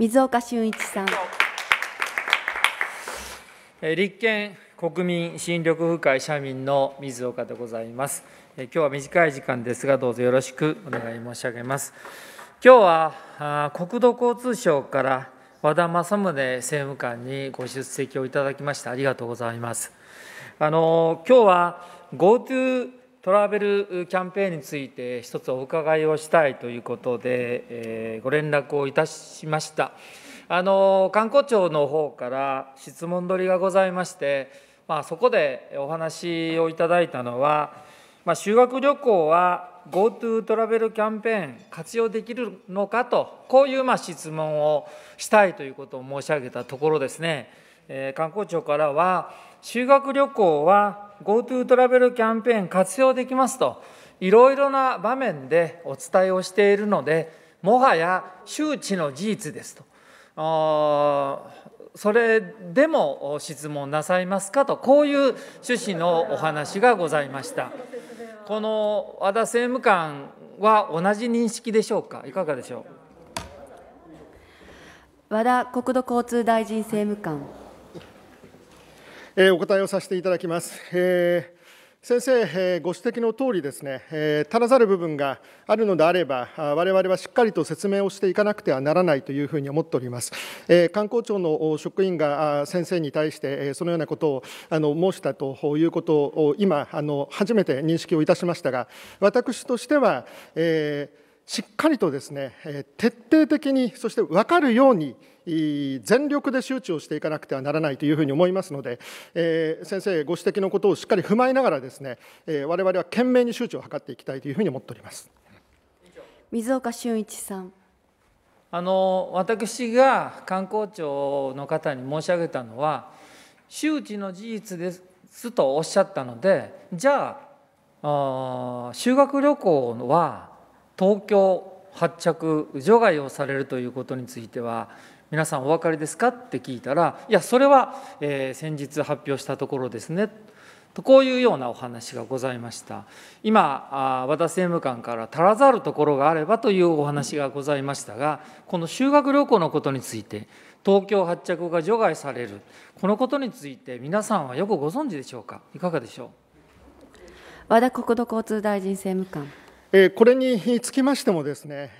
水岡俊一さん。立憲国民新緑風会社民の水岡でございます。今日は短い時間ですが、どうぞよろしくお願い申し上げます。今日は国土交通省から和田政宗政務官にご出席をいただきましてありがとうございます。あの今日は GoTo トラベルキャンペーンについて一つお伺いをしたいということで、えー、ご連絡をいたしましたあの観光庁の方から質問取りがございまして、まあ、そこでお話をいただいたのは、まあ、修学旅行は GoTo トラベルキャンペーン活用できるのかとこういうまあ質問をしたいということを申し上げたところですね、えー、観光庁からは修学旅行は GoTo トラベルキャンペーン活用できますと、いろいろな場面でお伝えをしているので、もはや周知の事実ですと。それでも質問なさいますかと、こういう趣旨のお話がございました。この和田政務官は同じ認識でしょうか、いかがでしょう。和田国土交通大臣政務官。えお答えをさせていただきます。えー先生、ご指摘の通りですね、足らざる部分があるのであれば、我々はしっかりと説明をしていかなくてはならないというふうに思っております。観光庁の職員が先生に対して、そのようなことを申したということを今、初めて認識をいたしましたが、私としては、しっかりとですね、徹底的に、そして分かるように、全力で周知をしていかなくてはならないというふうに思いますので、えー、先生ご指摘のことをしっかり踏まえながらですね、えー、我々は懸命に周知を図っていきたいというふうに思っております水岡俊一さんあの私が観光庁の方に申し上げたのは周知の事実ですとおっしゃったのでじゃあ修学旅行は東京発着除外をされるということについては皆さんお分かりですかって聞いたらいやそれは、えー、先日発表したところですねとこういうようなお話がございました今和田政務官から足らざるところがあればというお話がございましたがこの修学旅行のことについて東京発着が除外されるこのことについて皆さんはよくご存知でしょうかいかがでしょう和田国土交通大臣政務官これにつきましてもですね、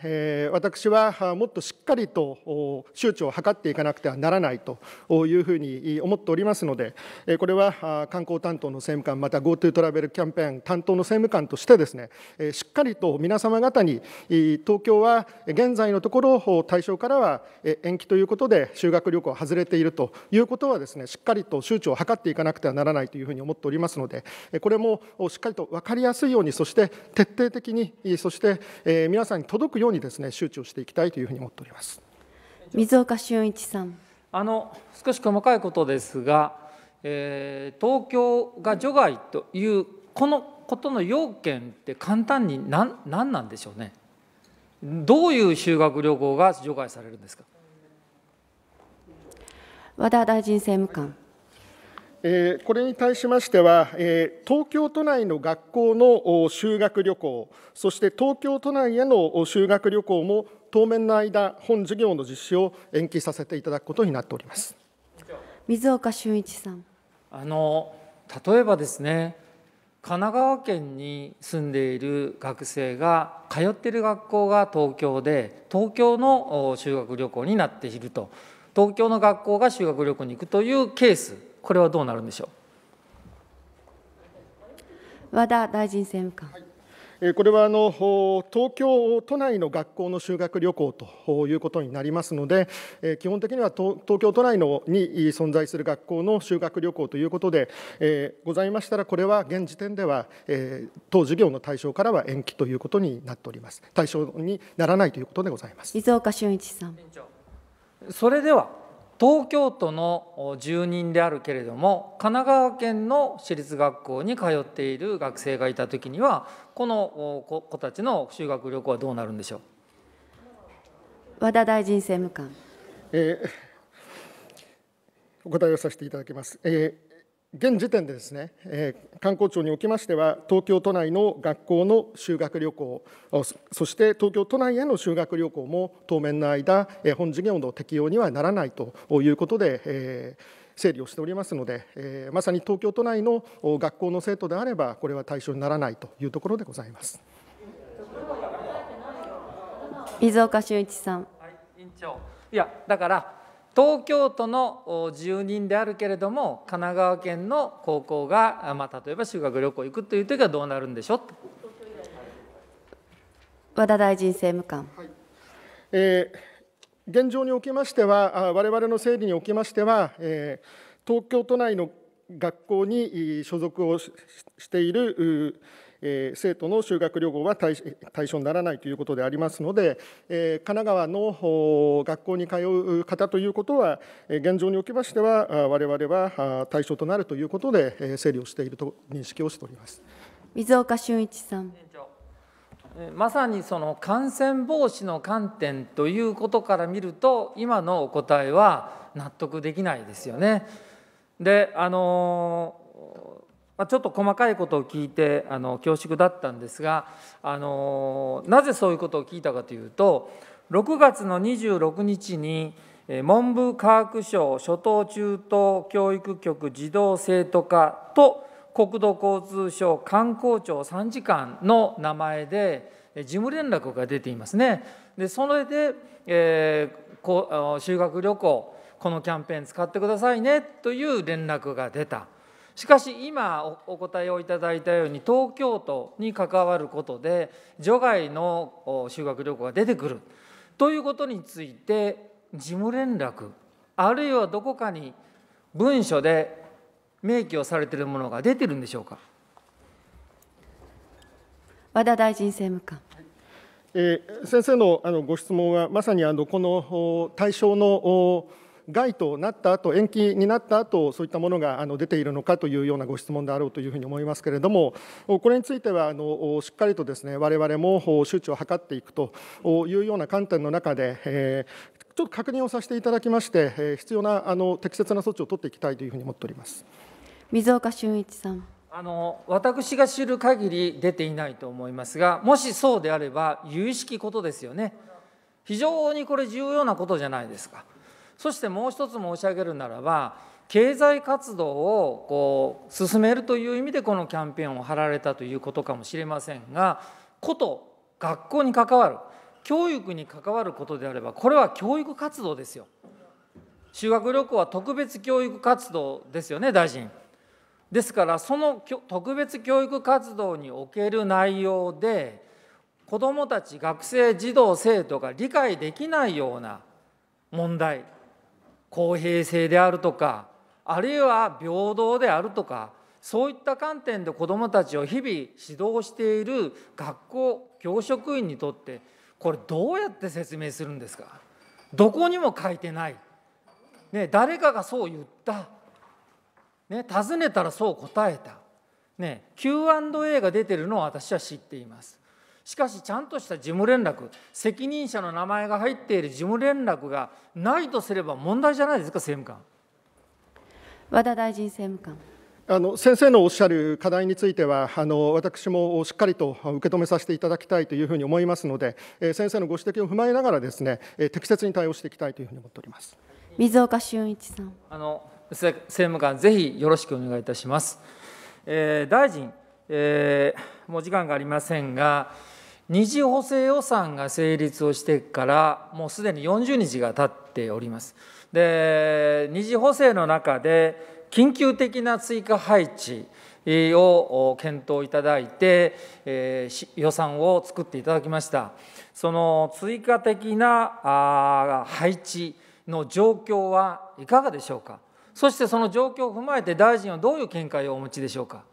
私はもっとしっかりと周知を図っていかなくてはならないというふうに思っておりますので、これは観光担当の政務官、また GoTo トラベルキャンペーン担当の政務官としてですね、しっかりと皆様方に、東京は現在のところ、対象からは延期ということで、修学旅行外れているということはですね、しっかりと周知を図っていかなくてはならないというふうに思っておりますので、これもしっかりと分かりやすいように、そして徹底的にに、そして皆さんに届くようにですね周知をしていきたいというふうに思っております水岡俊一さんあの少し細かいことですが、えー、東京が除外というこのことの要件って簡単に何何なんでしょうねどういう修学旅行が除外されるんですか和田大臣政務官これに対しましては、東京都内の学校の修学旅行、そして東京都内への修学旅行も当面の間、本事業の実施を延期させていただくことになっております水岡俊一さんあの例えばですね、神奈川県に住んでいる学生が通っている学校が東京で、東京の修学旅行になっていると、東京の学校が修学旅行に行くというケース。これはどうなるんでしょう和田大臣政務官、はいこれはあの東京都内の学校の修学旅行ということになりますので、基本的には東京都内のに存在する学校の修学旅行ということで、えございましたら、これは現時点では、え当事業の対象からは延期ということになっております。対象にならないということでございます。伊岡俊一さん。それでは東京都の住人であるけれども神奈川県の私立学校に通っている学生がいた時にはこの子たちの修学旅行はどうなるんでしょう和田大臣政務官、えー、お答えをさせていただきます。えー現時点でですね、えー、観光庁におきましては、東京都内の学校の修学旅行、そして東京都内への修学旅行も当面の間、えー、本事業の適用にはならないということで、えー、整理をしておりますので、えー、まさに東京都内の学校の生徒であれば、これは対象にならないというところでございます。伊岡俊一さん、はい、委員長いやだから東京都の住人であるけれども神奈川県の高校が、まあ、例えば修学旅行行くという時はどうなるんでしょう和田大臣政務官、はい、えー、現状におきましては我々の整理におきましては、えー、東京都内の学校に所属をしているえ生徒の修学旅行は対象にならないということでありますので、え神奈川の学校に通う方ということは、現状におきましては、我々は対象となるということで、整理をしていると認識をしております水岡俊一さん。まさにその感染防止の観点ということから見ると今のお答えは納得できないですよね。であのまあ、ちょっと細かいことを聞いてあの恐縮だったんですがあのなぜそういうことを聞いたかというと6月の26日に文部科学省初等中等教育局児童生徒課と国土交通省観光庁参事官の名前で事務連絡が出ていますね。でそれで、えー、修学旅行このキャンペーン使ってくださいねという連絡が出た。しかし今お答えをいただいたように東京都に関わることで除外の修学旅行が出てくるということについて事務連絡あるいはどこかに文書で明記をされているものが出てるんでしょうか和田大臣政務官。えー、先生のあのご質問はまさにあのこの対象の害となった後延期になった後そういったものがあの出ているのかというようなご質問であろうというふうに思いますけれどもこれについてはあのしっかりとですね我々も周知を図っていくというような観点の中で、えちょっと確認をさせていただきまして、え必要なあの適切な措置を取っていきたいというふうに思っております水岡俊一さん。あの私が知る限り出ていないと思いますが、もしそうであれば、由々しきことですよね、非常にこれ、重要なことじゃないですか。そしてもう一つ申し上げるならば経済活動をこう進めるという意味でこのキャンペーンを張られたということかもしれませんがこと学校に関わる教育に関わることであればこれは教育活動ですよ。修学旅行は特別教育活動ですよね大臣。ですからその特別教育活動における内容で子どもたち学生児童生徒が理解できないような問題公平性であるとかあるいは平等であるとかそういった観点で子どもたちを日々指導している学校教職員にとってこれどうやって説明するんですかどこにも書いてない、ね、誰かがそう言った、ね、尋ねたらそう答えた、ね、Q&A が出てるのを私は知っていますしかしちゃんとした事務連絡責任者の名前が入っている事務連絡がないとすれば問題じゃないですか政務官和田大臣政務官あの先生のおっしゃる課題についてはあの、私もしっかりと受け止めさせていただきたいというふうに思いますので、え先生のご指摘を踏まえながらです、ねえ適切に対応していきたいというふうに思っております水岡俊一さんあの。政務官、ぜひよろしくお願いいたします。えー、大臣、えー、もう時間がありませんが、二次補正予算が成立をしてからもうすでに40日が経っております。で二次補正の中で緊急的な追加配置を検討いただいて、えー、予算を作っていただきましたその追加的な配置の状況はいかがでしょうかそしてその状況を踏まえて大臣はどういう見解をお持ちでしょうか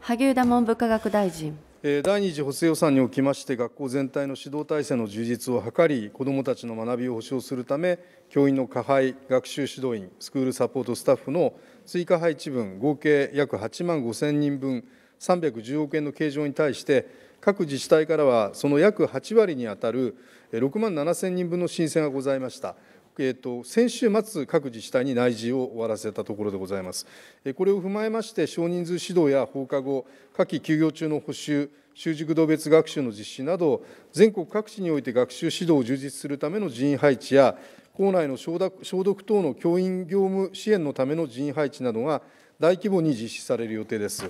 萩生田文部科学大臣第二次補正予算におきまして、学校全体の指導体制の充実を図り、子どもたちの学びを保障するため、教員の加配、学習指導員、スクールサポートスタッフの追加配置分、合計約8万5000人分、310億円の計上に対して、各自治体からはその約8割に当たる6万7000人分の申請がございました。えーと、先週末、各自治体に内示を終わらせたところでございます。これを踏まえまして、少人数指導や放課後、夏季休業中の補修、習熟度別学習の実施など、全国各地において学習指導を充実するための人員配置や、校内の消毒等の教員業務支援のための人員配置などが大規模に実施される予定です。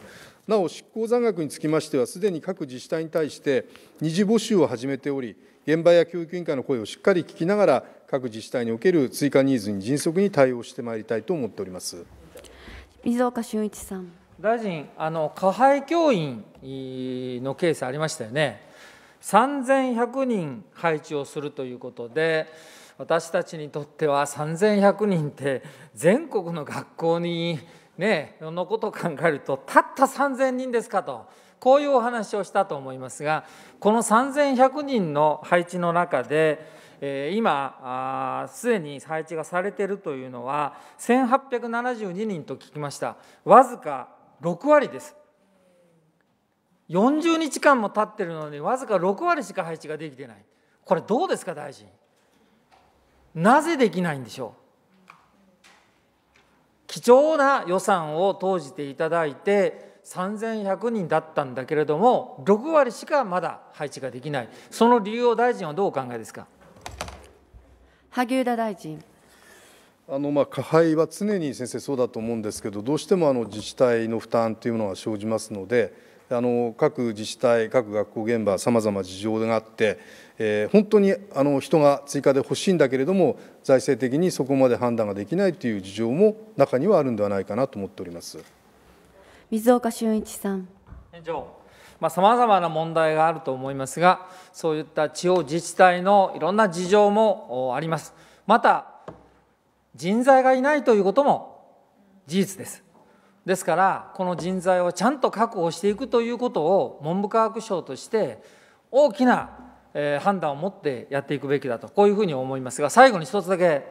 なお、執行残額につきましては、すでに各自治体に対して、二次募集を始めており、現場や教育委員会の声をしっかり聞きながら、各自治体における追加ニーズに迅速に対応してまいりたいと思っております水岡俊一さん。大臣、あの加配教員のケースありましたよね。3100人配置をするということで、私たちにとっては3100人って全国の学校にね、のことを考えると、たった3000人ですかと、こういうお話をしたと思いますがこの3100人の配置の中で今すでに配置がされているというのは1872人と聞きましたわずか6割です40日間も経ってるのにわずか6割しか配置ができてないこれどうですか大臣なぜできないんでしょう貴重な予算を投じていただいて3100人だったんだけれども6割しかまだ配置ができないその理由を大臣はどうお考えですか萩生田大臣あのまあ加配は常に先生そうだと思うんですけどどうしてもあの自治体の負担というのは生じますのであの各自治体各学校現場さまざま事情があって、えー、本当にあの人が追加で欲しいんだけれども財政的にそこまで判断ができないという事情も中にはあるんではないかなと思っております。水岡俊一さん。委員まあ、様な問題があると思いますが、そういった地方自治体のいろんな事情もあります。また、人材がいないということも事実です。ですから、この人材をちゃんと確保していくということを、文部科学省として大きな判断を持ってやっていくべきだと、こういうふうに思いますが、最後に一つだけ、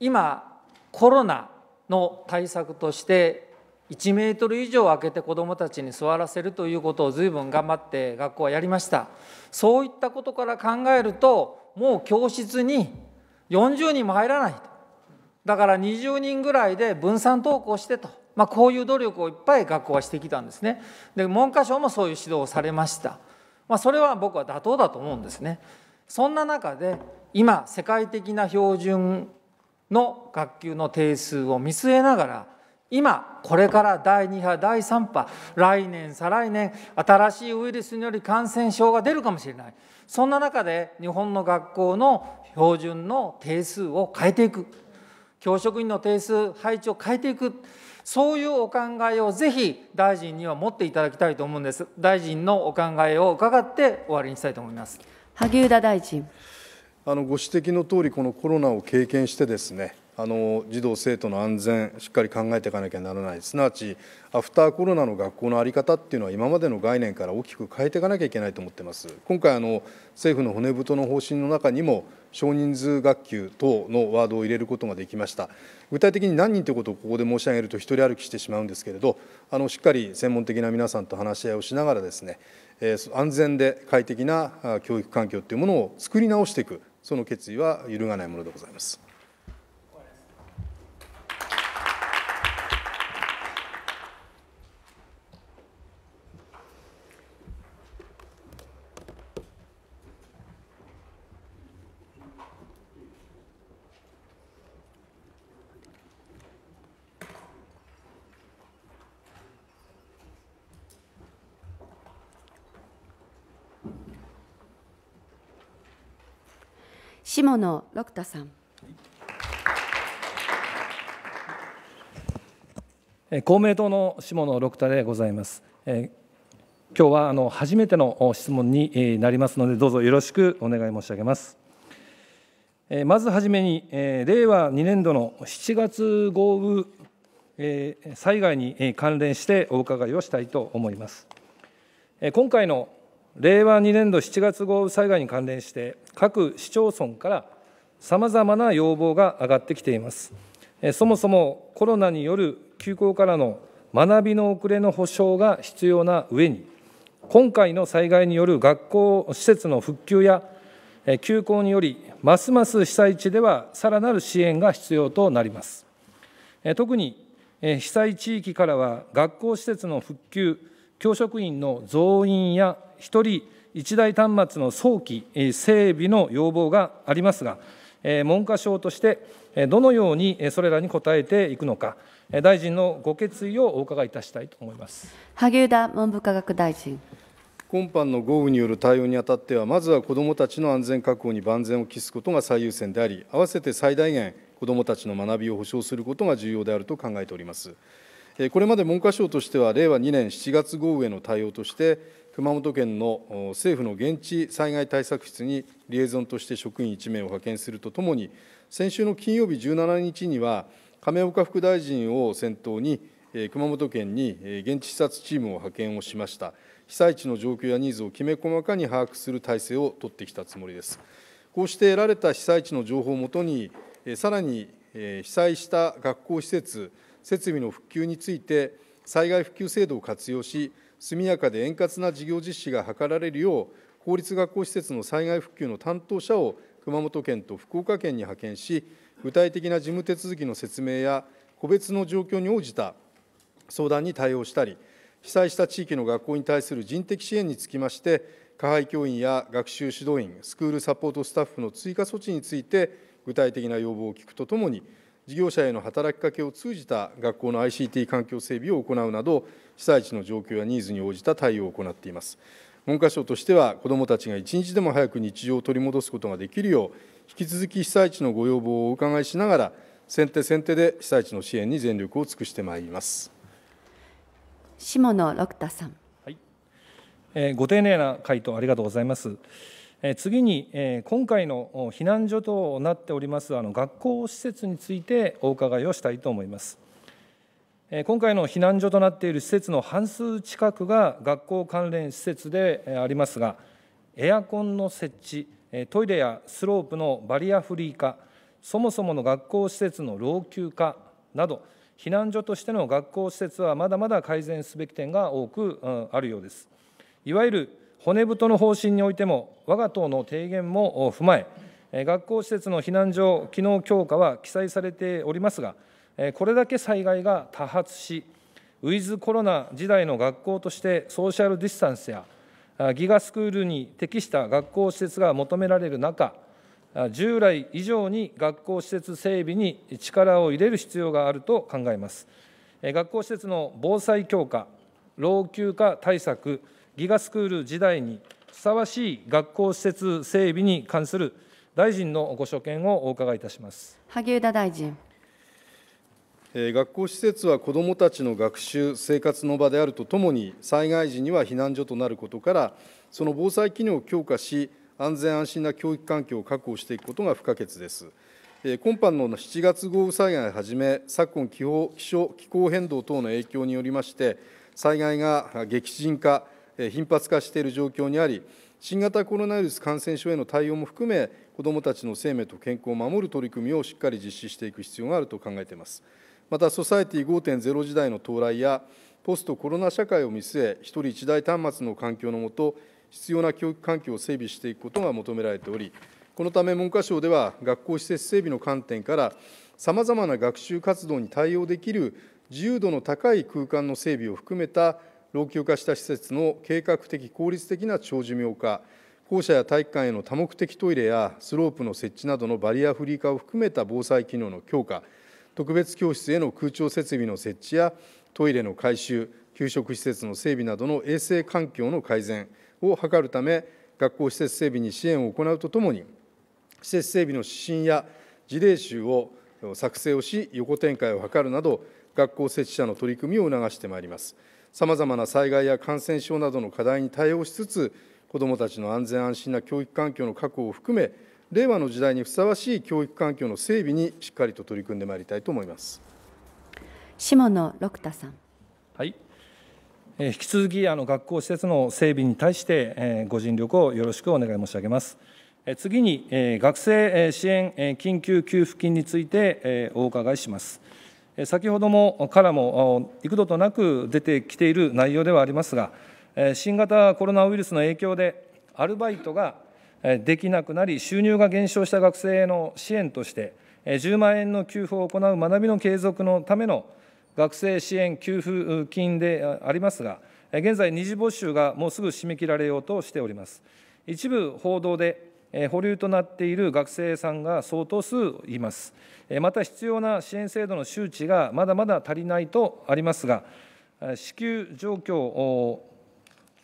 今、コロナの対策として1メートル以上空けて子どもたちに座らせるということをずいぶん頑張って学校はやりましたそういったことから考えるともう教室に40人も入らないとだから20人ぐらいで分散登校してと、まあ、こういう努力をいっぱい学校はしてきたんですねで文科省もそういう指導をされました、まあ、それは僕は妥当だと思うんですねそんな中で今世界的な標準の学級の定数を見据えながら今これから第2波第3波来年再来年新しいウイルスにより感染症が出るかもしれないそんな中で日本の学校の標準の定数を変えていく教職員の定数配置を変えていくそういうお考えをぜひ大臣には持っていただきたいと思うんです大臣のお考えを伺って終わりにしたいと思います萩生田大臣あのご指摘の通りこのコロナを経験してですねあの児童生徒の安全しっかり考えていかなきゃならないすなわちアフターコロナの学校の在り方っていうのは今までの概念から大きく変えていかなきゃいけないと思ってます今回あの政府の骨太の方針の中にも少人数学級等のワードを入れることができました具体的に何人ということをここで申し上げると一人歩きしてしまうんですけれどあのしっかり専門的な皆さんと話し合いをしながらですね安全で快適な教育環境というものを作り直していくその決意は揺るがないものでございます。下野六太さん。公明党の下野六太でございます。えー、今日はあの初めての質問になりますので、どうぞよろしくお願い申し上げます。えー、まずはじめに、えー、令和2年度の7月豪雨え災害に関連してお伺いをしたいと思います。え今回の令和2年度7月豪雨災害に関連して各市町村からさまざまな要望が上がってきていますそもそもコロナによる休校からの学びの遅れの保障が必要な上に今回の災害による学校施設の復旧や休校によりますます被災地ではさらなる支援が必要となります特に被災地域からは学校施設の復旧教職員の増員や1人1台端末の早期整備の要望がありますが、文科省としてどのようにそれらに応えていくのか、大臣のご決意をお伺いいたしたいと思います萩生田文部科学大臣。今般の豪雨による対応にあたっては、まずは子どもたちの安全確保に万全を期すことが最優先であり、合わせて最大限、子どもたちの学びを保障することが重要であると考えております。これまで文科省としては、令和2年7月豪雨への対応として、熊本県の政府の現地災害対策室にリエゾンとして職員1名を派遣するとともに、先週の金曜日17日には、亀岡副大臣を先頭に、熊本県に現地視察チームを派遣をしました。被災地の状況やニーズをきめ細かに把握する体制を取ってきたつもりです。こうして得られた被災地の情報をもとに、さらに被災した学校施設、設備の復旧について、災害復旧制度を活用し、速やかで円滑な事業実施が図られるよう、公立学校施設の災害復旧の担当者を熊本県と福岡県に派遣し、具体的な事務手続きの説明や、個別の状況に応じた相談に対応したり、被災した地域の学校に対する人的支援につきまして、加配教員や学習指導員、スクールサポートスタッフの追加措置について、具体的な要望を聞くとともに、事業者への働きかけを通じた学校の ICT 環境整備を行うなど被災地の状況やニーズに応じた対応を行っています文科省としては子どもたちが一日でも早く日常を取り戻すことができるよう引き続き被災地のご要望をお伺いしながら先手先手で被災地の支援に全力を尽くしてまいります下野六太さん、はいえー、ご丁寧な回答ありがとうございます。次に今回の避難所となっておりますあの学校施設についてお伺いをしたいと思います。今回の避難所となっている施設の半数近くが学校関連施設でありますが、エアコンの設置、トイレやスロープのバリアフリー化、そもそもの学校施設の老朽化など、避難所としての学校施設はまだまだ改善すべき点が多くあるようです。いわゆる骨太の方針においても、我が党の提言も踏まえ、学校施設の避難所機能強化は記載されておりますが、これだけ災害が多発し、ウィズコロナ時代の学校としてソーシャルディスタンスやギガスクールに適した学校施設が求められる中、従来以上に学校施設整備に力を入れる必要があると考えます。学校施設の防災強化、老朽化対策、ギガスクール時代にふさわしい学校施設整備に関する大臣のご所見をお伺いいたします萩生田大臣。学校施設は子どもたちの学習、生活の場であるとともに、災害時には避難所となることから、その防災機能を強化し、安全安心な教育環境を確保していくことが不可欠です。今般の7月豪雨災害をはじめ、昨今気候気象、気候変動等の影響によりまして、災害が激甚化、頻発化している状況にあり、新型コロナウイルス感染症への対応も含め、子どもたちの生命と健康を守る取り組みをしっかり実施していく必要があると考えています。また、ソサエティ5.0時代の到来や、ポストコロナ社会を見据え、一人一台端末の環境のもと、必要な教育環境を整備していくことが求められており、このため文科省では、学校施設整備の観点から、さまざまな学習活動に対応できる自由度の高い空間の整備を含めた老朽化した施設の計画的・効率的な長寿命化、校舎や体育館への多目的トイレやスロープの設置などのバリアフリー化を含めた防災機能の強化、特別教室への空調設備の設置やトイレの改修、給食施設の整備などの衛生環境の改善を図るため、学校施設整備に支援を行うとともに、施設整備の指針や事例集を作成をし、横展開を図るなど、学校設置者の取り組みを促してまいります。さまざまな災害や感染症などの課題に対応しつつ、子どもたちの安全安心な教育環境の確保を含め、令和の時代にふさわしい教育環境の整備にしっかりと取り組んでまいりたいと思います下野六太さん。はい引き続きあの学校施設の整備に対して、えー、ご尽力をよろしくお願い申し上げます。え次に、えー、学生支援緊急給付金について、えー、お伺いします。先ほどもからも幾度となく出てきている内容ではありますが、新型コロナウイルスの影響で、アルバイトができなくなり、収入が減少した学生への支援として、10万円の給付を行う学びの継続のための学生支援給付金でありますが、現在、二次募集がもうすぐ締め切られようとしております。一部報道で保留となっている学生さんが相当数います。また必要な支援制度の周知がまだまだ足りないとありますが、支給状況を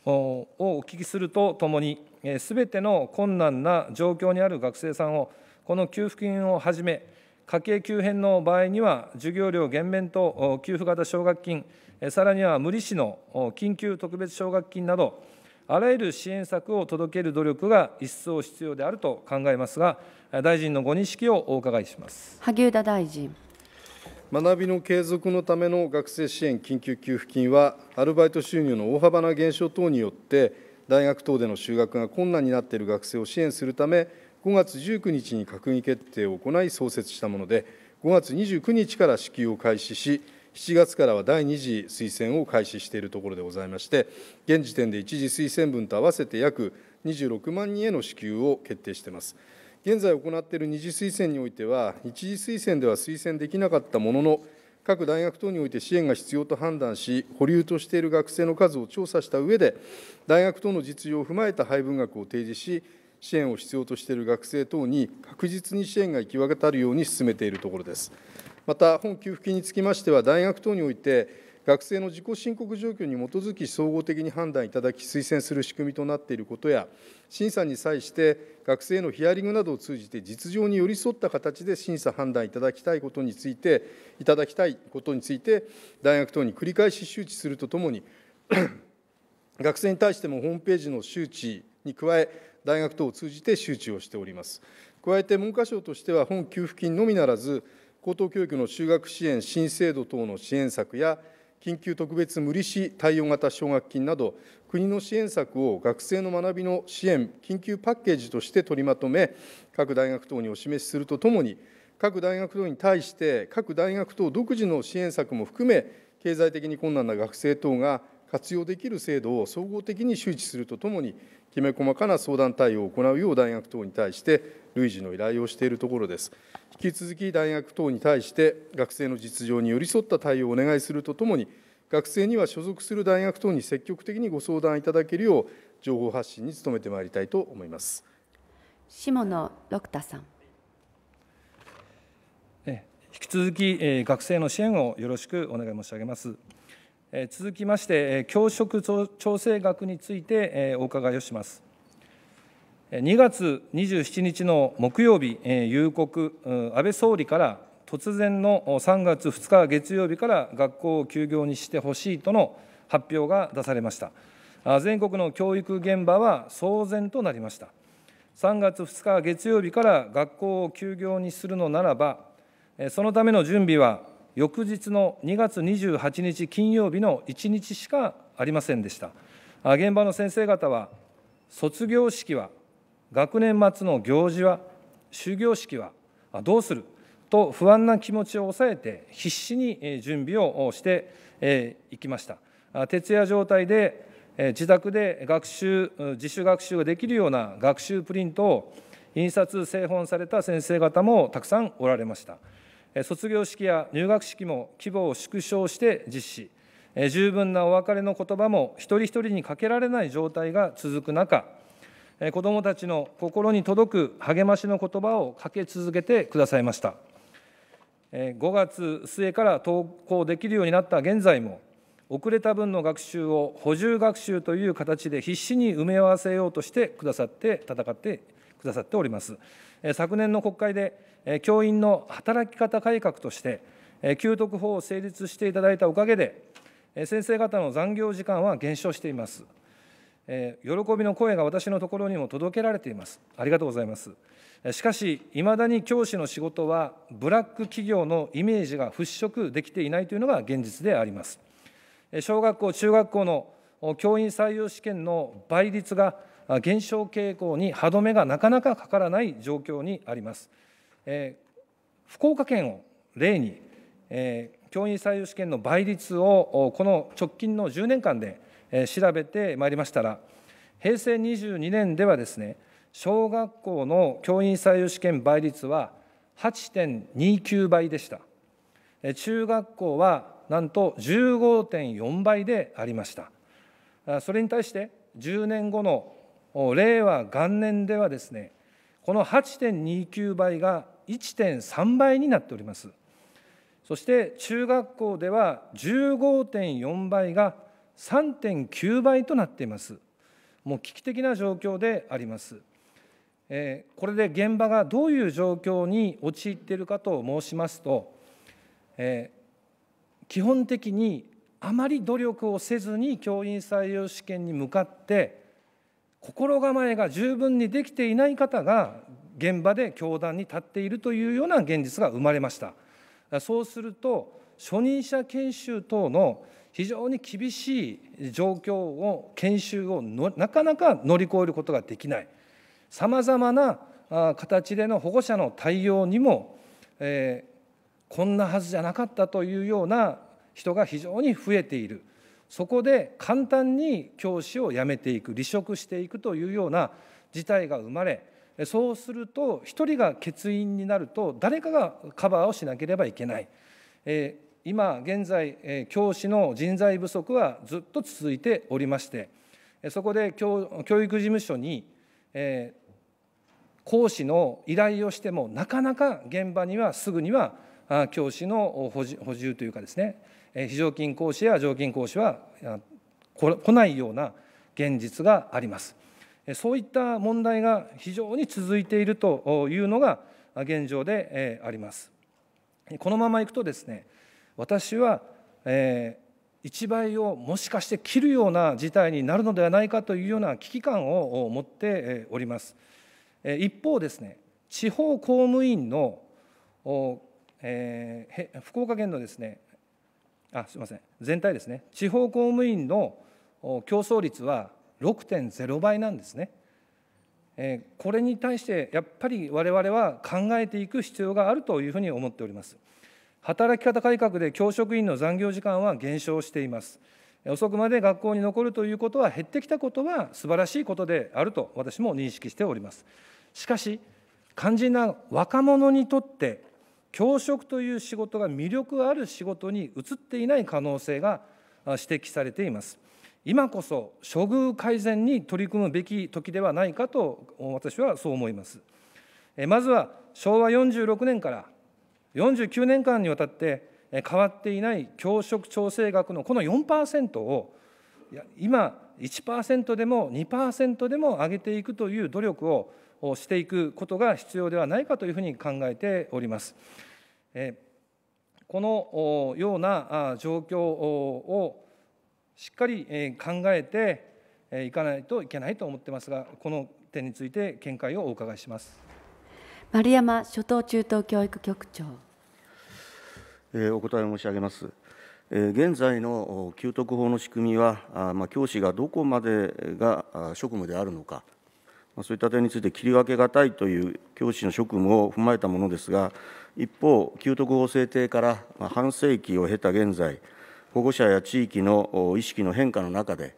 お聞きするとともに、すべての困難な状況にある学生さんを、この給付金をはじめ、家計急変の場合には、授業料減免と給付型奨学金、さらには無利子の緊急特別奨学金など、あらゆる支援策を届ける努力が一層必要であると考えますが、大臣のご認識をお伺いします萩生田大臣。学びの継続のための学生支援緊急給付金は、アルバイト収入の大幅な減少等によって、大学等での就学が困難になっている学生を支援するため、5月19日に閣議決定を行い、創設したもので、5月29日から支給を開始し、7月からは第2次推薦を開始しているところでございまして、現時点で1次推薦分と合わせて約26万人への支給を決定しています。現在行っている2次推薦においては、1次推薦では推薦できなかったものの、各大学等において支援が必要と判断し、保留としている学生の数を調査した上で、大学等の実情を踏まえた配分額を提示し、支援を必要としている学生等に確実に支援が行き渡るように進めているところです。また本給付金につきましては大学等において学生の自己申告状況に基づき総合的に判断いただき推薦する仕組みとなっていることや審査に際して学生へのヒアリングなどを通じて実情に寄り添った形で審査判断いただきたいことについていただきたいことについて大学等に繰り返し周知するとともに 学生に対してもホームページの周知に加え大学等を通じて周知をしております加えて文科省としては本給付金のみならず高等教育の就学支援新制度等の支援策や緊急特別無利子対応型奨学金など国の支援策を学生の学びの支援緊急パッケージとして取りまとめ各大学等にお示しするとともに各大学等に対して各大学等独自の支援策も含め経済的に困難な学生等が活用できる制度を総合的に周知するとともにきめ細かな相談対応を行うよう大学等に対して類似の依頼をしているところです引き続き大学等に対して学生の実情に寄り添った対応をお願いするとともに学生には所属する大学等に積極的にご相談いただけるよう情報発信に努めてまいりたいと思います下野六太さん引き続き学生の支援をよろしくお願い申し上げます。続きまして教職調整額についてお伺いをします2月27日の木曜日夕刻安倍総理から突然の3月2日月曜日から学校を休業にしてほしいとの発表が出されました全国の教育現場は騒然となりました3月2日月曜日から学校を休業にするのならばそのための準備は翌日の2月28日金曜日の1日しかありませんでした現場の先生方は卒業式は学年末の行事は終業式はどうすると不安な気持ちを抑えて必死に準備をしていきました徹夜状態で自宅で学習自主学習ができるような学習プリントを印刷製本された先生方もたくさんおられました卒業式や入学式も規模を縮小して実施、十分なお別れの言葉も一人一人にかけられない状態が続く中、子どもたちの心に届く励ましの言葉をかけ続けてくださいました。5月末から登校できるようになった現在も、遅れた分の学習を補充学習という形で必死に埋め合わせようとしてくださって戦ってくださっております昨年の国会で教員の働き方改革として給特法を成立していただいたおかげで先生方の残業時間は減少しています喜びの声が私のところにも届けられていますありがとうございますしかしいまだに教師の仕事はブラック企業のイメージが払拭できていないというのが現実であります小学校中学校の教員採用試験の倍率が減少傾向に歯止めがなかなかかからない状況にあります。えー、福岡県を例に、えー、教員採用試験の倍率をこの直近の10年間で、えー、調べてまいりましたら平成22年ではですね小学校の教員採用試験倍率は8.29倍でした。中学校はなんと15.4倍でありました。それに対して10年後の令和元年ではですねこの8.29倍が1.3倍になっておりますそして中学校では15.4倍が3.9倍となっていますもう危機的な状況でありますこれで現場がどういう状況に陥っているかと申しますと、基本的にあまり努力をせずに教員採用試験に向かって心構えが十分にできていない方が現場で教団に立っているというような現実が生まれましたそうすると初任者研修等の非常に厳しい状況を研修をなかなか乗り越えることができないさまざまな形での保護者の対応にも、えー、こんなはずじゃなかったというような人が非常に増えている。そこで簡単に教師を辞めていく離職していくというような事態が生まれそうすると1人が欠員になると誰かがカバーをしなければいけない、え今現在教師の人材不足はずっと続いておりましてそこで教育事務所に、え講師の依頼をしてもなかなか現場にはすぐには教師の補充というかですね非常勤講師や常勤講師は来ないような現実があります。そういった問題が非常に続いているというのが現状であります。このままいくとですね、私は、一倍をもしかして切るような事態になるのではないかというような危機感を持っております。一方ですね、地方公務員の、福岡県のですねあすみません、全体ですね、地方公務員の競争率は6.0倍なんですね。これに対してやっぱり我々は考えていく必要があるというふうに思っております。働き方改革で教職員の残業時間は減少しています。遅くまで学校に残るということは減ってきたことは素晴らしいことであると私も認識しております。しかし、肝心な若者にとって教職という仕事が魅力ある仕事に移っていない可能性が指摘されています今こそ処遇改善に取り組むべき時ではないかと私はそう思いますまずは昭和46年から49年間にわたって変わっていない教職調整額のこの4%を今1%でも2%でも上げていくという努力ををしていくことが必要ではないかというふうに考えております。このような状況をしっかり考えていかないといけないと思ってますが、この点について見解をお伺いします丸山初等中等教育局長、えお答え申し上げます。現在の給特法の仕組みは、まあ、教師がどこまでが職務であるのか、そういった点について切り分けがたいという教師の職務を踏まえたものですが、一方、給特法制定から半世紀を経た現在、保護者や地域の意識の変化の中で、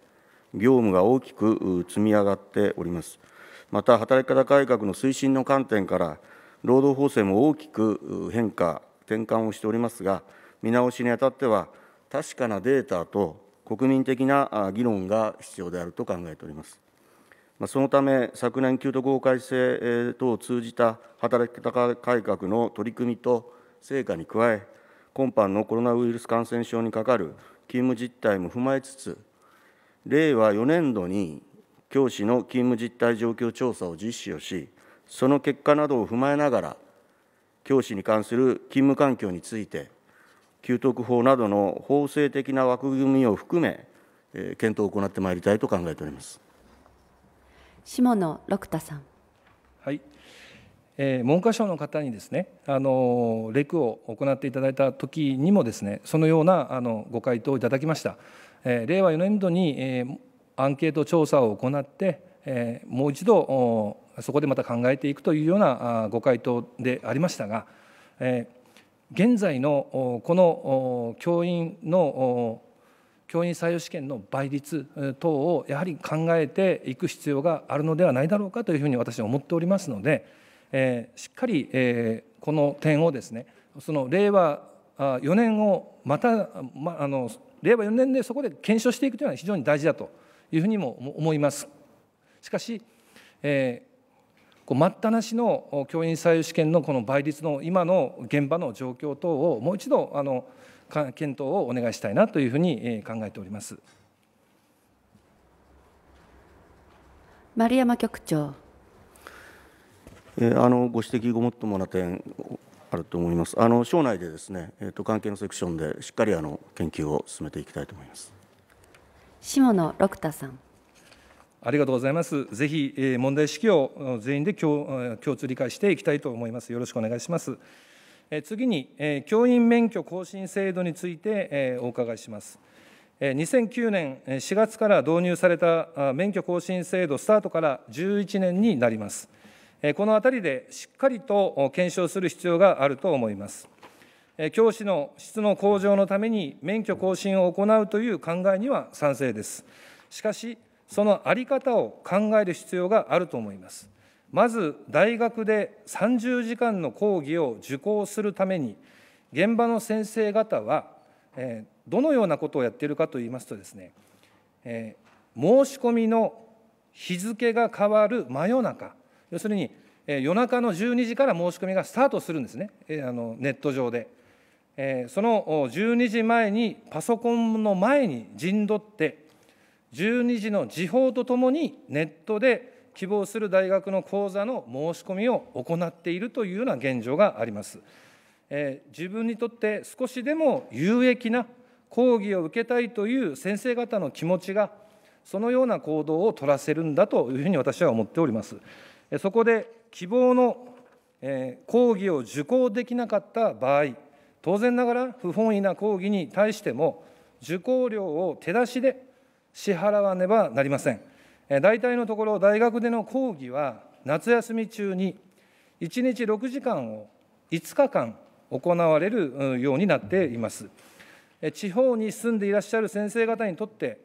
業務が大きく積み上がっております。また、働き方改革の推進の観点から、労働法制も大きく変化、転換をしておりますが、見直しにあたっては、確かなデータと国民的な議論が必要であると考えております。そのため、昨年、給特法改正等を通じた働き方改革の取り組みと成果に加え、今般のコロナウイルス感染症にかかる勤務実態も踏まえつつ、令和4年度に教師の勤務実態状況調査を実施をし、その結果などを踏まえながら、教師に関する勤務環境について、給特法などの法制的な枠組みを含め、検討を行ってまいりたいと考えております。下野六太さん。はい、えー、文科省の方にですねあのレクを行っていただいた時にもですねそのようなあのご回答をいただきました、えー、令和4年度に、えー、アンケート調査を行って、えー、もう一度そこでまた考えていくというようなご回答でありましたが、えー、現在のこの教員の教員採用試験の倍率等をやはり考えていく必要があるのではないだろうかというふうに私は思っておりますので、えー、しっかり、えー、この点をですねその令和4年をまた、ま、あの令和4年でそこで検証していくというのは非常に大事だというふうにも思います。しかし、えー、こう待ったなしの教員採用試験のこの倍率の今の現場の状況等をもう一度あの検討をお願いしたいなというふうに考えております。丸山局長。えあのご指摘ごもっともな点あると思います。あの省内でですね、えっ、ー、と関係のセクションでしっかりあの研究を進めていきたいと思います。下野六太さん。ありがとうございます。ぜひ、えー、問題意識を全員で共共通理解していきたいと思います。よろしくお願いします。次に、教員免許更新制度についてお伺いします。2009年4月から導入された免許更新制度スタートから11年になります。このあたりでしっかりと検証する必要があると思います。教師の質の向上のために免許更新を行うという考えには賛成です。しかし、その在り方を考える必要があると思います。まず大学で30時間の講義を受講するために現場の先生方は、えー、どのようなことをやっているかといいますとですね、えー、申し込みの日付が変わる真夜中要するに、えー、夜中の12時から申し込みがスタートするんですね、えー、あのネット上で、えー、その12時前にパソコンの前に陣取って12時の時報とともにネットで希望する大学の講座の申し込みを行っているというような現状があります。え自分にとって少しでも有益な講義を受けたいという先生方の気持ちがそのような行動を取らせるんだというふうに私は思っております。そこで希望の、え講義を受講できなかった場合当然ながら不本意な講義に対しても受講料を手出しで支払わねばなりません。大体のところ、大学での講義は夏休み中に1日6時間を5日間行われるようになっています。地方に住んでいらっしゃる先生方にとって、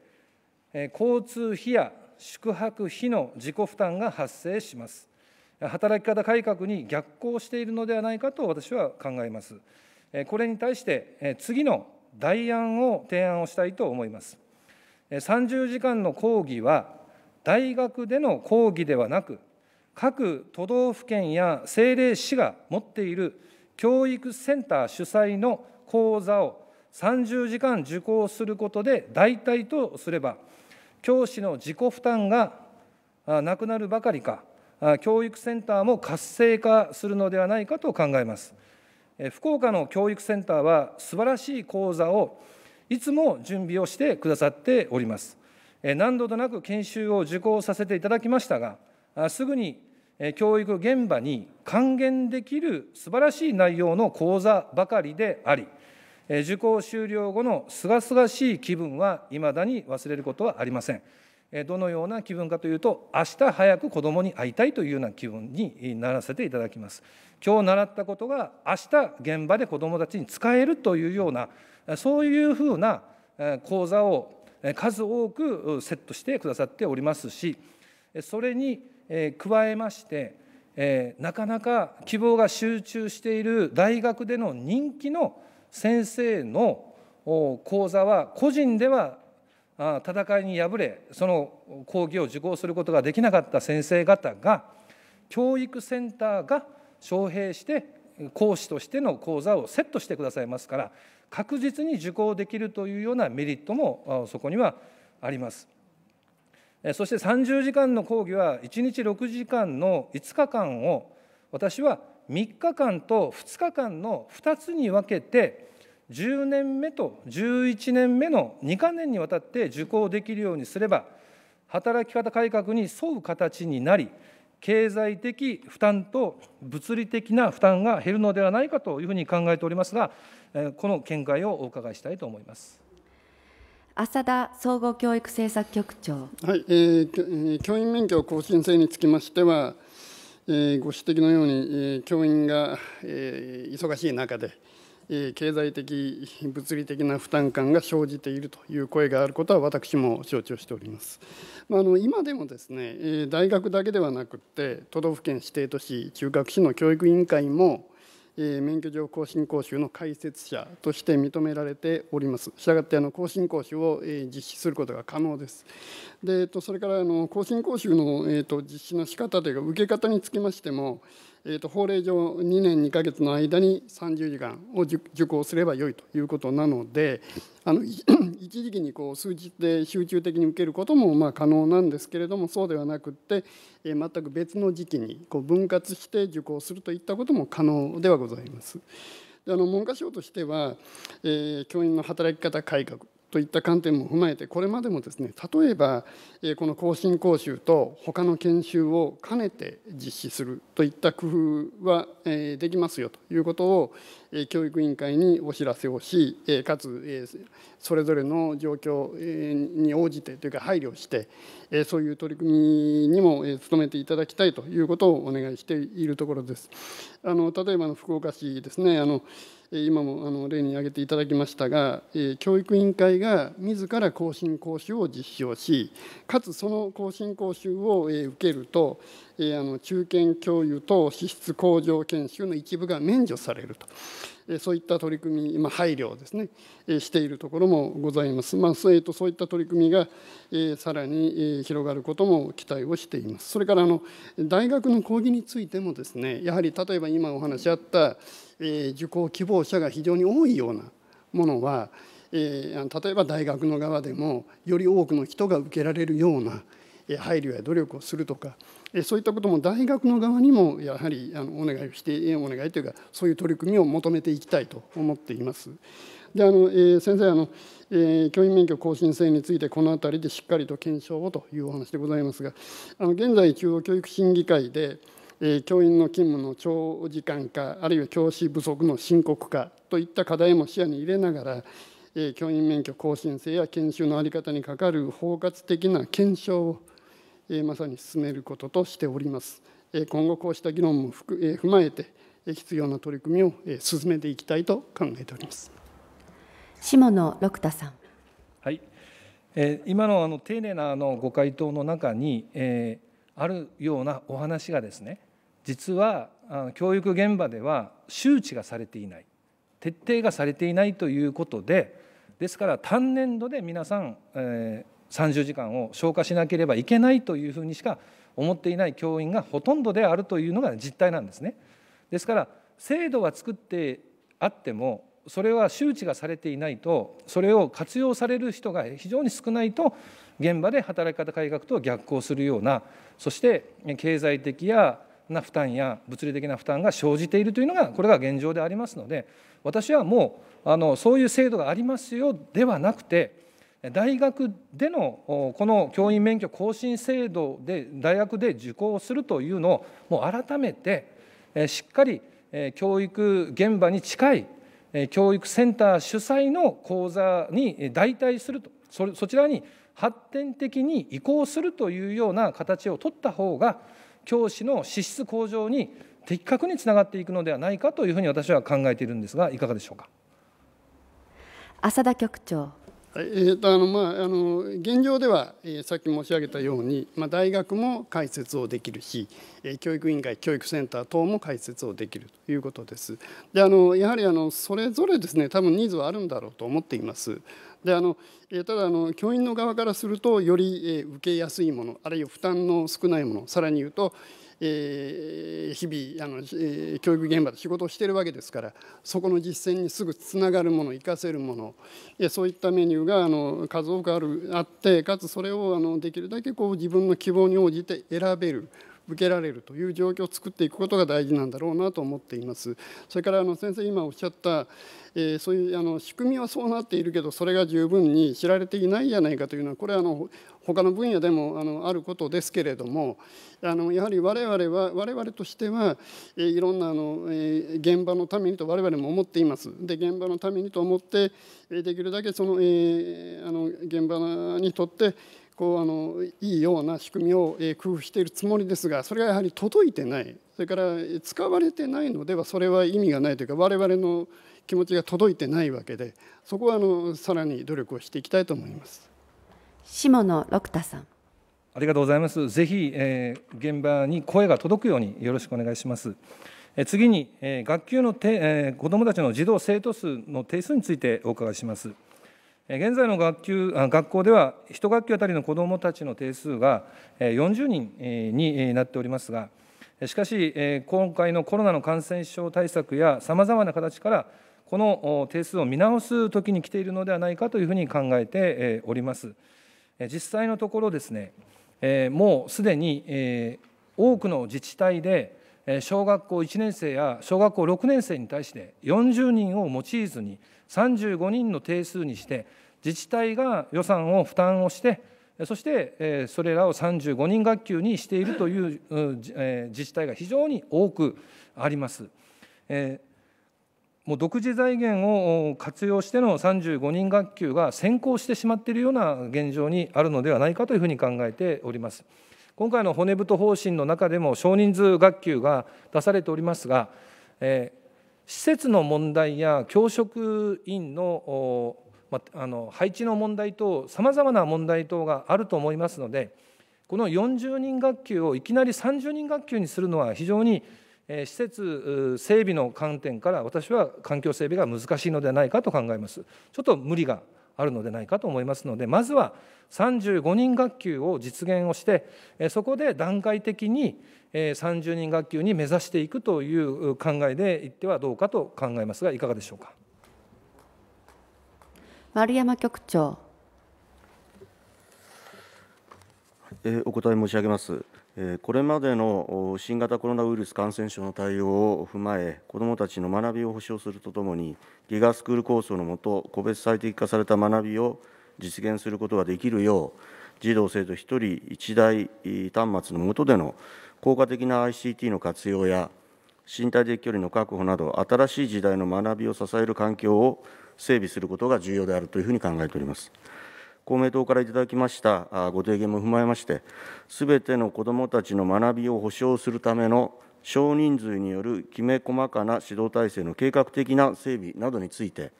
交通費や宿泊費の自己負担が発生します。働き方改革に逆行しているのではないかと私は考えます。これに対して次の代案を提案をしたいと思います。30時間の講義は大学での講義ではなく各都道府県や政令市が持っている教育センター主催の講座を30時間受講することで代替とすれば教師の自己負担がなくなるばかりか教育センターも活性化するのではないかと考えます福岡の教育センターは素晴らしい講座をいつも準備をしてくださっております何度となく研修を受講させていただきましたが、すぐに教育現場に還元できる素晴らしい内容の講座ばかりであり、受講終了後のすがすがしい気分はいまだに忘れることはありません。どのような気分かというと、明日早く子どもに会いたいというような気分にならせていただきます。今日習ったことが明日現場で子どもたちに使えるというような、そういうふうな講座を数多くセットしてくださっておりますしそれに加えましてなかなか希望が集中している大学での人気の先生の講座は個人では戦いに敗れその講義を受講することができなかった先生方が教育センターが招聘して講師としての講座をセットしてくださいますから確実に受講できるというようなメリットもそこにはあります。そして30時間の講義は1日6時間の5日間を私は3日間と2日間の2つに分けて10年目と11年目の2か年にわたって受講できるようにすれば働き方改革に沿う形になり経済的負担と物理的な負担が減るのではないかというふうに考えておりますがこの見解をお伺いしたいと思います。浅田総合教育政策局長、はいえー、教員免許更新制につきましては、えー、ご指摘のように、えー、教員が、えー、忙しい中で、えー、経済的、物理的な負担感が生じているという声があることは、私も承知をしております。まあ、あの今でもですね、えー、大学だけではなくて、都道府県指定都市、中核市の教育委員会も、免許状更新講習の解説者として認められております。したがってあの更新講習を実施することが可能です。でそれからあの更新講習の、えー、と実施の仕方というか受け方につきましても、えーと、法令上2年2か月の間に30時間を受講すればよいということなのであの 一時期にこう数日で集中的に受けることもまあ可能なんですけれどもそうではなくって、えー、全く別の時期にこう分割して受講するといったことも可能ではございます。であの文科省としては、えー、教員の働き方改革といった観点も踏まえてこれまでもですね例えばこの更新講習と他の研修を兼ねて実施するといった工夫はできますよということを教育委員会にお知らせをしかつそれぞれの状況に応じてというか配慮してそういう取り組みにも努めていただきたいということをお願いしているところです。あの例えばの福岡市ですねあの今もあの例に挙げていただきましたが教育委員会が自ら更新講習を実施をしかつその更新講習を受けるとあの中堅教諭と資質向上研修の一部が免除されるとそういった取り組み、ま配慮をですねしているところもございます、まあ、そういった取り組みがさらに広がることも期待をしていますそれからあの大学の講義についてもですねやはり例えば今お話あったえ受講希望者が非常に多いようなものはえ例えば大学の側でもより多くの人が受けられるような配慮や努力をするとかえそういったことも大学の側にもやはりあのお願いしてお願いというかそういう取り組みを求めていきたいと思っています。であのえ先生あのえ教員免許更新制についてこの辺りでしっかりと検証をというお話でございますがあの現在中央教育審議会でえ教員の勤務の長時間化あるいは教師不足の深刻化といった課題も視野に入れながら、え教員免許更新制や研修の在り方にかかる包括的な検証を、えまさに進めることとしております。え今後こうした議論も含,、踏まえて必要な取り組みを進めていきたいと考えております。下野六太さん。はい。え今のあの丁寧なあのご回答の中に、えー、あるようなお話がですね、実は教育現場では周知がされていない徹底がされていないということでですから単年度で皆さん、えー、30時間を消化しなければいけないというふうにしか思っていない教員がほとんどであるというのが実態なんですね。ですから制度は作ってあってもそれは周知がされていないとそれを活用される人が非常に少ないと現場で働き方改革と逆行するようなそして経済的やな負担や物理的な負担が生じているというのがこれが現状でありますので私はもうあのそういう制度がありますよではなくて大学でのこの教員免許更新制度で大学で受講するというのをもう改めてしっかり教育現場に近い教育センター主催の講座に代替するとそちらに発展的に移行するというような形を取った方が教師の資質向上に的確につながっていくのではないかというふうに私は考えているんですがいかがでしょうか浅田局長えーとあのまあ、あの現状では、えー、さっき申し上げたように、まあ、大学も開設をできるし、えー、教育委員会教育センター等も開設をできるということです。であのやはりあのそれぞれですね多分ニーズはあるんだろうと思っています。であのただあの教員の側からするとより受けやすいものあるいは負担の少ないものさらに言うとえ日々あの、え教育現場で仕事をしているわけですからそこの実践にすぐつながるもの活かせるもの、えそういったメニューがあの数多くあるあってかつそれをあのできるだけこう自分の希望に応じて選べる受けられるという状況を作っていくことが大事なんだろうなと思っています。それからあの先生今おっしゃった、えー、そういうあの仕組みはそうなっているけどそれが十分に知られていないじゃないかというのはこれはあの他の分野でもあのあることですけれどもあのやはり我々は我々としては、えー、いろんなあの、えー、現場のためにと我々も思っています。で現場のためにと思ってできるだけその、えー、あの現場にとってこうあのいいような仕組みを、え工夫しているつもりですがそれがやはり届いてないそれから使われてないのではそれは意味がないというか我々の気持ちが届いてないわけでそこはあのさらに努力をしていきたいと思います。下野六太さんありがとうございます。ぜひ、えー、現場に声が届くようによろしくお願いします。え次に、え学級のて、え子どもたちの児童生徒数の定数についてお伺いします。現在の学級学校では1学級あたりの子どもたちの定数が40人になっておりますがしかし今回のコロナの感染症対策やさまざまな形からこの定数を見直すときに来ているのではないかというふうに考えております実際のところですねもうすでに多くの自治体で小学校1年生や小学校6年生に対して40人を用いずに35人の定数にして自治体が予算を負担をしてそしてそれらを35人学級にしているという自治体が非常に多くあります。もう独自財源を活用しての35人学級が先行してしまっているような現状にあるのではないかというふうに考えております。今回の骨太方針の中でも少人数学級が出されておりますが、えー施設の問題や教職員のあの配置の問題等さまざまな問題等があると思いますのでこの40人学級をいきなり30人学級にするのは非常に施設整備の観点から私は環境整備が難しいのではないかと考えます。ちょっと無理があるのではないかと思いますのでまずは35人学級を実現をしてそこで段階的に30人学級に目指していくという考えでいってはどうかと考えますがいかがでしょうか丸山局長お答え申し上げます。これまでの新型コロナウイルス感染症の対応を踏まえ、子どもたちの学びを保障するとともに、ギガスクール構想のもと、個別最適化された学びを実現することができるよう、児童・生徒1人1台端末の下での効果的な ICT の活用や身体的距離の確保など新しい時代の学びを支える環境を整備することが重要であるというふうに考えております。公明党からいただきましたご提言も踏まえまして、すべての子どもたちの学びを保障するための少人数によるきめ細かな指導体制の計画的な整備などについて、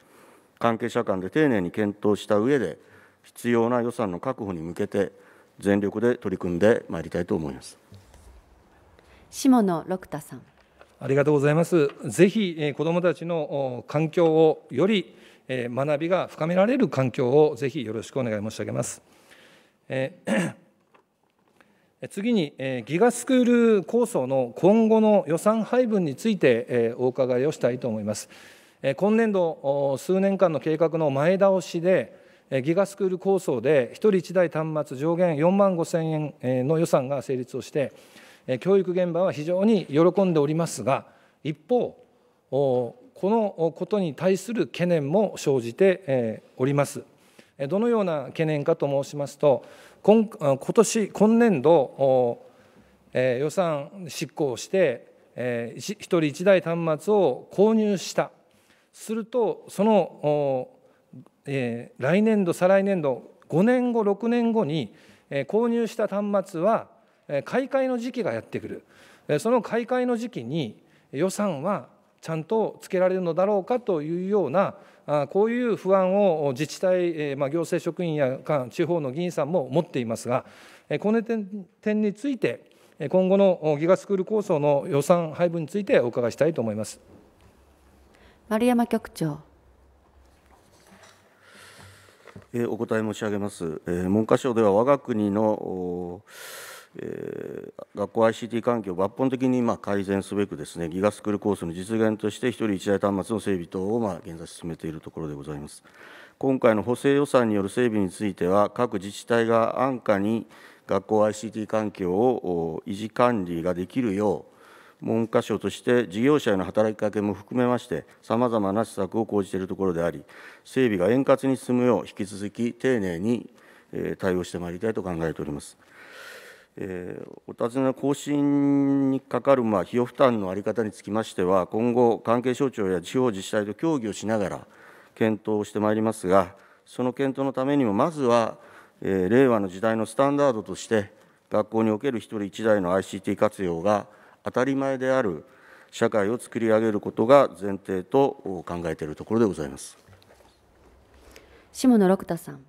関係者間で丁寧に検討した上で、必要な予算の確保に向けて、全力で取り組んでまいりたいと思います。下野六太さんありがとうございますぜひ子どもたちの環境をより学びが深められる環境をぜひよろしくお願い申し上げます。次に、ギガスクール構想の今後の予算配分についてお伺いをしたいと思います。今年度、数年間の計画の前倒しで、ギガスクール構想で1人1台端末上限4万5000円の予算が成立をして、教育現場は非常に喜んでおりますが一方このことに対する懸念も生じております。どのような懸念かと申しますと今今年今年度予算執行して1人1台端末を購入したするとその来年度再来年度5年後6年後に購入した端末は買いの時期がやってくるその開会の時期に予算はちゃんとつけられるのだろうかというようなこういう不安を自治体、まあ、行政職員や地方の議員さんも持っていますがこの点について今後のギガスクール構想の予算配分についてお伺いしたいと思います丸山局長。お答え申し上げます。文科省では我が国のえー、学校 ICT 環境を抜本的にまあ改善すべくですねギガスクールコースの実現として1人1台端末の整備等をまあ現在進めているところでございます今回の補正予算による整備については各自治体が安価に学校 ICT 環境を維持管理ができるよう文科省として事業者への働きかけも含めましてさまざまな施策を講じているところであり整備が円滑に進むよう引き続き丁寧に対応してまいりたいと考えております。えー、お尋ねの更新にかかるまあ費用負担の在り方につきましては、今後、関係省庁や地方自治体と協議をしながら検討してまいりますが、その検討のためにも、まずは、えー、令和の時代のスタンダードとして、学校における1人1台の ICT 活用が当たり前である社会を作り上げることが前提と考えているところでございます。下野六太さん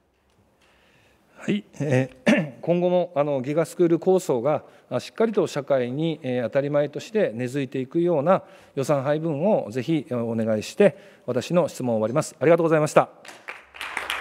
はいえー、今後もあのギガスクール構想がしっかりと社会に、えー、当たり前として根付いていくような予算配分をぜひお願いして私の質問を終わります。ありがとうございました。